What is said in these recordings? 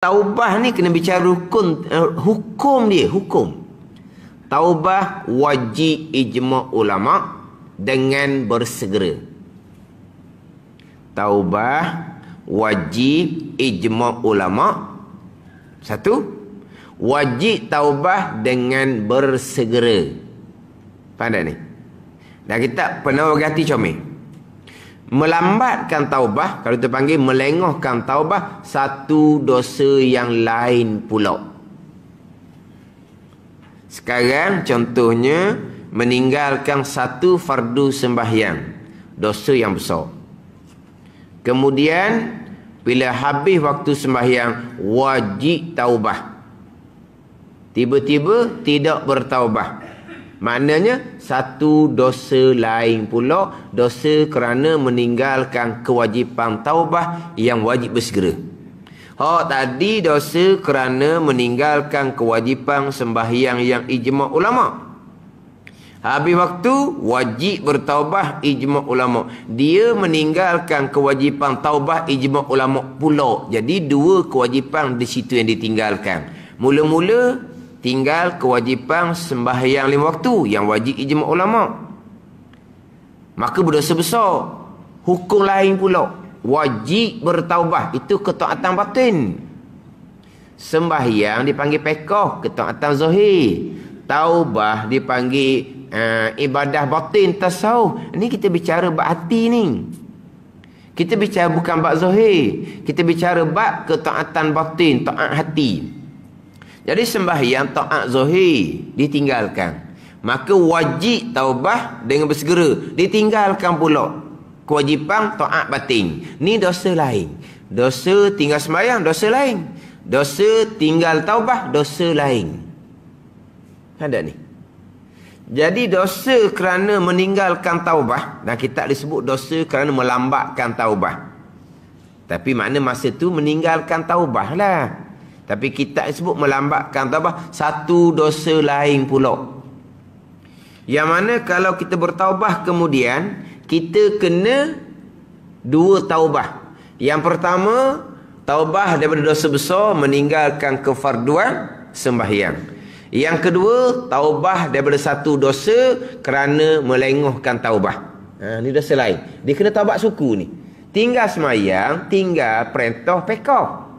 taubah ni kena bicara rukun uh, hukum dia hukum taubah wajib ijma ulama dengan bersegera taubah wajib ijma ulama satu wajib taubah dengan bersegera faham tak ni dah kita penawar hati comel melambatkan taubah kalau kita panggil melengahkan taubah satu dosa yang lain pula sekarang contohnya meninggalkan satu fardu sembahyang dosa yang besar kemudian bila habis waktu sembahyang wajib taubah tiba-tiba tidak bertaubah Maknanya satu dosa lain pula dosa kerana meninggalkan kewajipan taubah yang wajib bersegera. Ha oh, tadi dosa kerana meninggalkan kewajipan sembahyang yang ijma ulama. Habis waktu wajib bertaubah ijma ulama. Dia meninggalkan kewajipan taubah ijma ulama pula. Jadi dua kewajipan di situ yang ditinggalkan. Mula-mula tinggal kewajipan sembahyang lima waktu yang wajib ijma ulama maka berdosa besar hukum lain pula wajib bertaubah itu ketaatan batin sembahyang dipanggil pekoh ketaatan zahir taubah dipanggil uh, ibadah batin tasawuf ini kita bicara berhati ni kita bicara bukan bak zahir kita bicara bak ketaatan batin taat hati jadi sembahyang ta'at zuhir ditinggalkan. Maka wajib taubah dengan bersegera. Ditinggalkan pula kewajipan ta'at batin. Ni dosa lain. Dosa tinggal sembahyang, dosa lain. Dosa tinggal taubah, dosa lain. Ada ni. Jadi dosa kerana meninggalkan taubah. Dan kita disebut dosa kerana melambatkan taubah. Tapi makna masa tu meninggalkan taubah lah. Tapi kita sebut melambatkan taubat satu dosa lain pula. Yang mana kalau kita bertaubah kemudian, kita kena dua taubah. Yang pertama, taubah daripada dosa besar meninggalkan kefarduan sembahyang. Yang kedua, taubah daripada satu dosa kerana melengohkan taubah. Ha, ini dosa lain. Dia kena taubat suku ni. Tinggal semayang, tinggal perintah pekau.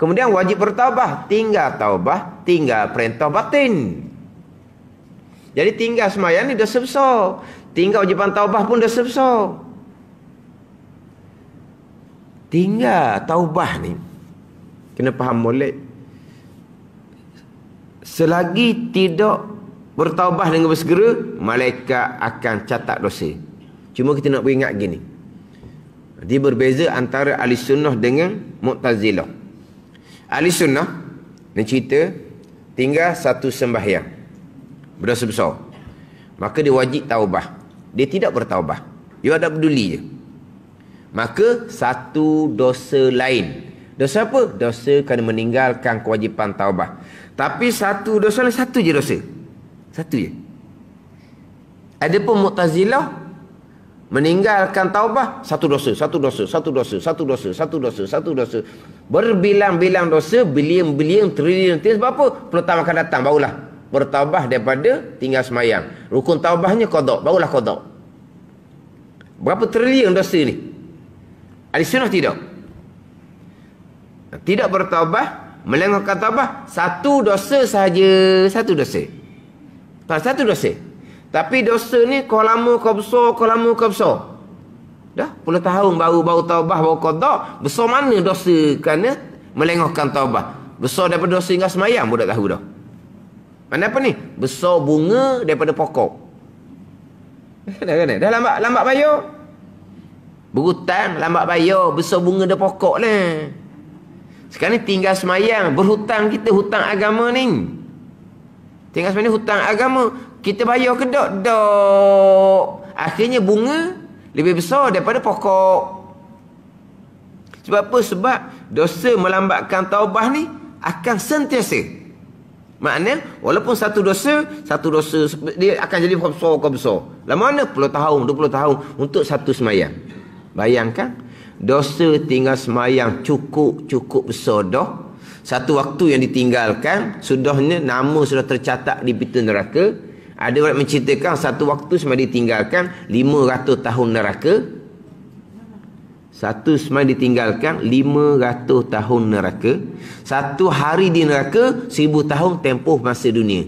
Kemudian wajib bertaubah, tinggal taubah, tinggal perintah batin. Jadi tinggal semayan ni dah sebeso. Tinggal wajiban taubah pun dah sebeso. Tinggal taubah ni. Kena faham molek. Selagi tidak bertaubah dengan bersegera, malaikat akan catat dosa. Cuma kita nak beringat gini. Dia berbeza antara ahli sunnah dengan mu'tazilah. Ahli sunnah Ni cerita Tinggal satu sembahyang Berdosa besar Maka dia wajib taubah Dia tidak bertaubah Dia tak peduli je Maka satu dosa lain Dosa apa? Dosa kerana meninggalkan kewajipan taubah Tapi satu dosa lain Satu je dosa Satu je ada pun Mu'tazilah meninggalkan taubah satu dosa satu dosa satu dosa satu dosa satu dosa satu dosa berbilang-bilang dosa bilion-bilion trilion triliun sebab apa perlu tambah akan datang barulah bertaubah daripada tinggal semayang rukun taubahnya kodok barulah kodok berapa trilion dosa ni alisunah tidak tidak bertaubah melengahkan taubah satu dosa sahaja satu dosa satu dosa tapi dosa ni kau lama kau besar, kau lama kau besar. Dah, puluh tahun baru-baru taubah, baru kau tak. Besar mana dosa kerana melengahkan taubah. Besar daripada dosa hingga semayang, budak tahu dah. Mana apa ni? Besar bunga daripada pokok. Dah kena, kan, eh? dah lambat, lambat bayar. Berhutang, lambat bayo besar bunga daripada pokok lah. Sekarang ni tinggal semayang, berhutang kita, hutang agama ni. Ni. Tinggal sebenarnya hutang agama. Kita bayar kedok dok. Akhirnya bunga lebih besar daripada pokok. Sebab apa? Sebab dosa melambatkan taubah ni akan sentiasa. Maknanya walaupun satu dosa, satu dosa dia akan jadi besar ke besar. Lama mana Puluh tahun, dua puluh tahun untuk satu semayang. Bayangkan dosa tinggal semayang cukup-cukup besar dah satu waktu yang ditinggalkan sudahnya nama sudah tercatat di pintu neraka ada orang menceritakan satu waktu semasa ditinggalkan 500 tahun neraka satu semasa ditinggalkan 500 tahun neraka satu hari di neraka 1000 tahun tempoh masa dunia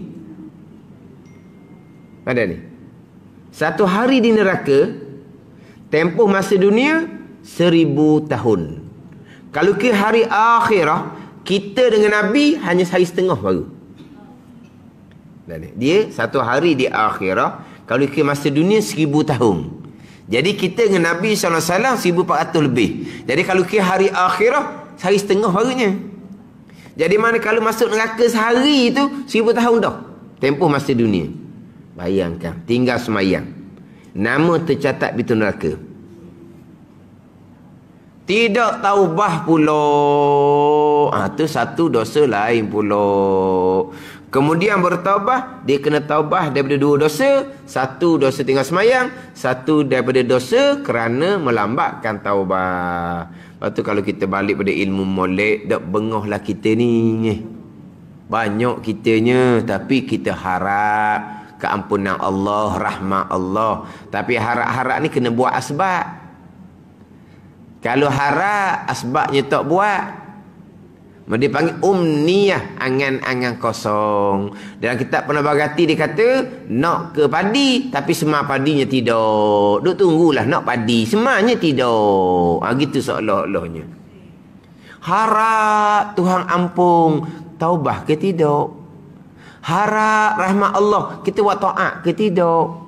ada ni satu hari di neraka tempoh masa dunia 1000 tahun kalau ke hari akhirah kita dengan Nabi hanya sehari setengah baru. Dia satu hari di akhirah. Kalau kita masa dunia seribu tahun. Jadi kita dengan Nabi SAW seribu empat ratus lebih. Jadi kalau ke hari akhirah, sehari setengah barunya. Jadi mana kalau masuk neraka sehari itu, seribu tahun dah. Tempoh masa dunia. Bayangkan, tinggal semayang. Nama tercatat di neraka. Tidak taubah pulau ha, tu satu dosa lain pula kemudian bertaubah dia kena taubah daripada dua dosa satu dosa tinggal semayang satu daripada dosa kerana melambatkan taubah lepas tu kalau kita balik pada ilmu molek dah bengohlah kita ni banyak kitanya tapi kita harap keampunan Allah rahmat Allah tapi harap-harap ni kena buat asbab kalau harap asbabnya tak buat mereka panggil umniyah angan-angan kosong. Dalam kitab penabagati dia kata, nak ke padi tapi semua padinya tidak. Duk tunggulah nak padi, semuanya tidak. Ha, gitu seolah-olahnya. Harap Tuhan ampung, taubah ke tidak? Harap rahmat Allah, kita buat taat ke tidak?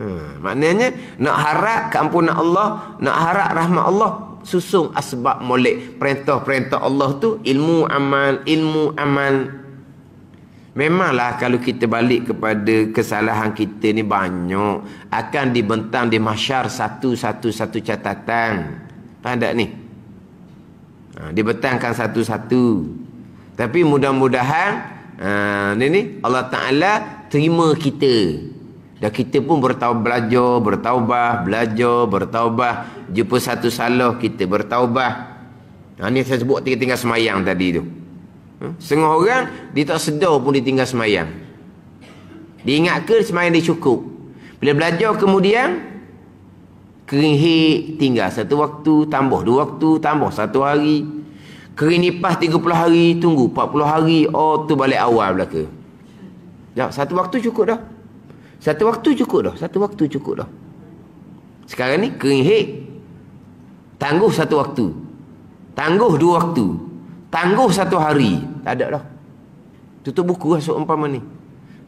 Hmm, maknanya nak harap keampunan Allah, nak harap rahmat Allah, susung asbab molek perintah-perintah Allah tu ilmu amal ilmu amal Memanglah kalau kita balik kepada kesalahan kita ni banyak akan dibentang di mahsyar satu-satu satu catatan. Faham ada ni? Ha, dibentangkan satu-satu. Tapi mudah-mudahan ha, ni ni Allah Taala terima kita. Dan kita pun bertaubat belajar, bertaubah, belajar, bertaubah. Jumpa satu salah, kita bertaubah. Ha, ini saya sebut tinggal-tinggal semayang tadi tu. Ha? Setengah orang, dia tak sedar pun dia tinggal semayang. Dia ingat ke semayang dia cukup. Bila belajar kemudian, kerihik tinggal. Satu waktu tambah, dua waktu tambah, satu hari. Kerinipah 30 hari, tunggu 40 hari. Oh, tu balik awal belaka. Sekejap, satu waktu cukup dah. Satu waktu cukup dah. Satu waktu cukup dah. Sekarang ni kerihik. Tangguh satu waktu. Tangguh dua waktu. Tangguh satu hari. Tak ada dah. Tutup buku lah seumpama ni.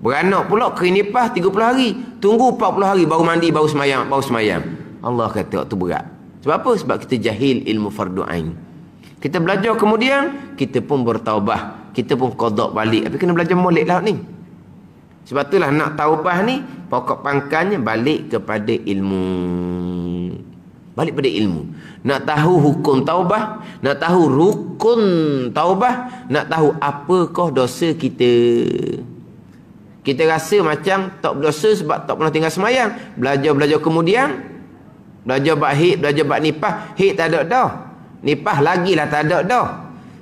Beranak pula kerinipah 30 hari. Tunggu 40 hari baru mandi, baru semayang, baru semayang. Allah kata waktu berat. Sebab apa? Sebab kita jahil ilmu fardu ain. Kita belajar kemudian, kita pun bertaubah. Kita pun kodok balik. Tapi kena belajar molek lah ni. Sebab itulah nak taubah ni pokok pangkalnya balik kepada ilmu. Balik kepada ilmu. Nak tahu hukum taubah, nak tahu rukun taubah, nak tahu apakah dosa kita. Kita rasa macam tak berdosa sebab tak pernah tinggal semayang. Belajar-belajar kemudian, belajar bak hit, belajar bak nipah, hit tak ada dah. Nipah lagi lah tak ada dah.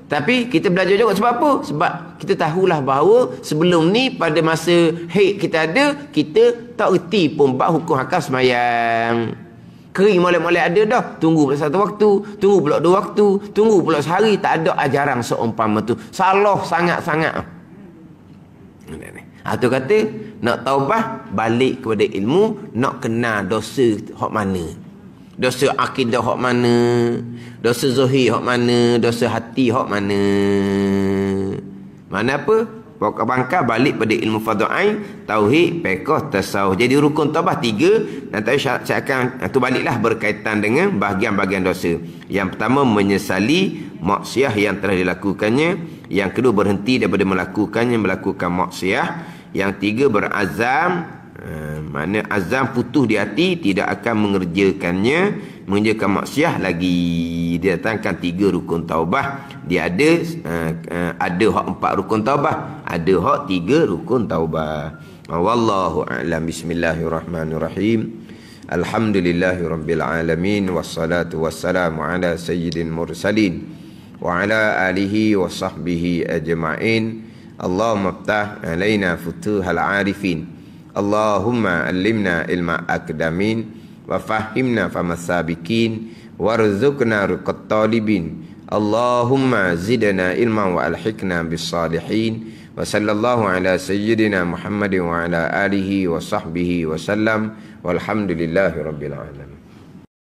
Tapi kita belajar juga sebab apa? Sebab kita tahulah bahawa sebelum ni pada masa haid kita ada, kita tak erti pun bab hukum hakam semayang. Kering molek-molek ada dah. Tunggu pula satu waktu. Tunggu pula dua waktu. Tunggu pula sehari. Tak ada ajaran seumpama tu. Salah sangat-sangat. Atau ha, kata, nak taubah, balik kepada ilmu. Nak kenal dosa hok mana. Dosa akidah hok mana? Dosa zuhir hok mana? Dosa hati hok mana? Mana apa? Pokok bangka balik pada ilmu fardhu ain, tauhid, fiqh, tasawuf. Jadi rukun tobah tiga dan tadi saya akan ah, tu baliklah berkaitan dengan bahagian-bahagian dosa. Yang pertama menyesali maksiat yang telah dilakukannya, yang kedua berhenti daripada melakukannya melakukan maksiat, yang tiga berazam ah, mana azam putus di hati tidak akan mengerjakannya mengerjakan maksiat lagi dia datangkan tiga rukun taubah dia ada uh, ada hak empat rukun taubah ada hak tiga rukun taubah wallahu a'lam bismillahirrahmanirrahim alhamdulillahirabbilalamin wassalatu wassalamu ala Sayyidin mursalin wa ala alihi wa ajma'in Allahumma ftah alaina futuhal arifin اللهم علمنا علم أكدمين وفهمنا فهم السابقين وارزقنا رق الطالبين اللهم زدنا علما والحقنا بالصالحين وصلى الله على سيدنا محمد وعلى آله وصحبه وسلم والحمد لله رب العالمين